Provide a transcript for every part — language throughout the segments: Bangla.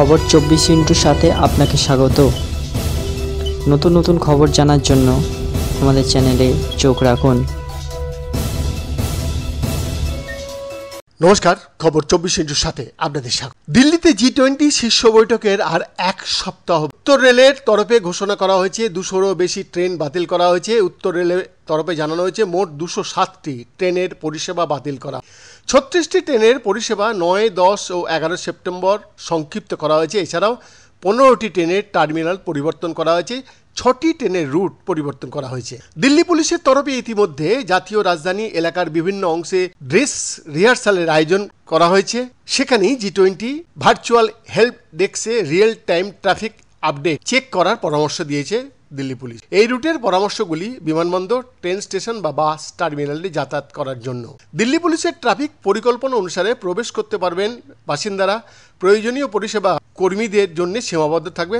খবর চব্বিশ ইন্টুর সাথে আপনাকে স্বাগত নতুন নতুন খবর জানার জন্য আমাদের চ্যানেলে চোখ রাখুন নমস্কার খবর চব্বিশ ইন্টুর সাথে আপনাদের স্বাগত দিল্লিতে জি টোয়েন্টি শীর্ষ বৈঠকের আর এক সপ্তাহ উত্তর রেলের তরফে ঘোষণা করা হয়েছে দুশোরও বেশি ট্রেন বাতিল করা হয়েছে উত্তর রেলের তরফে জানানো হয়েছে মোট দুশো সাতটি ট্রেনের পরিষেবা বাতিল করা ছত্রিশটি ট্রেনের পরিষেবা নয় দশ ও এগারো সেপ্টেম্বর সংক্ষিপ্ত করা হয়েছে এছাড়াও পনেরোটি ট্রেনের টার্মিনাল পরিবর্তন করা হয়েছে ছটি ট্রেনের রুট পরিবর্তন করা হয়েছে দিল্লি পুলিশের তরফে ইতিমধ্যে জাতীয় রাজধানী এলাকার বিভিন্ন অংশে ড্রেস রিহার্সালের আয়োজন করা হয়েছে সেখানেই জি টোয়েন্টি ভার্চুয়াল হেল্প ডেস্কে real time traffic update check করার পরামর্শ দিয়েছে দিল্লি পুলিশ এই রুটের পরামর্শগুলি বিমানবন্দর ট্রেন স্টেশন বা বাস টার্মিনালে যাতায়াত করার জন্য দিল্লি পুলিশের ট্রাফিক পরিকল্পনা অনুসারে প্রবেশ করতে পারবেন বাসিন্দারা প্রয়োজনীয় পরিষেবা কর্মীদের জন্য সীমাবদ্ধ থাকবে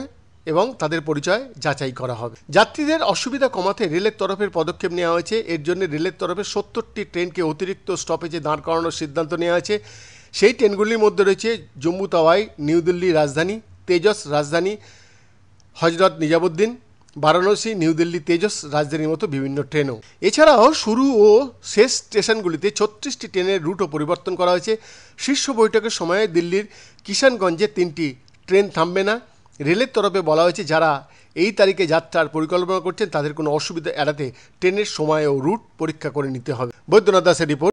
এবং তাদের পরিচয় যাচাই করা হবে যাত্রীদের অসুবিধা কমাতে রেলের তরফের পদক্ষেপ নেওয়া হয়েছে এর জন্য রেলের তরফে সত্তরটি ট্রেনকে অতিরিক্ত স্টপেজে দাঁড় করানোর সিদ্ধান্ত নেওয়া হয়েছে সেই ট্রেনগুলির মধ্যে রয়েছে জম্মু তাওয়াই নিউ দিল্লি রাজধানী তেজস রাজধানী হজরত নিজামুদ্দিন বারাণসী নিউ দিল্লি তেজস রাজধানীর মতো বিভিন্ন ট্রেনও এছাড়াও শুরু ও শেষ স্টেশনগুলিতে ছত্রিশটি ট্রেনের রুটও পরিবর্তন করা হয়েছে শীর্ষ বৈঠকের সময়ে দিল্লির কিষানগঞ্জে তিনটি ট্রেন থামবে না রেলের তরফে বলা হয়েছে যারা এই তারিখে যাত্রার পরিকল্পনা করছেন তাদের কোনো অসুবিধা এড়াতে ট্রেনের সময় ও রুট পরীক্ষা করে নিতে হবে বৈদ্যনাথ দাসের রিপোর্ট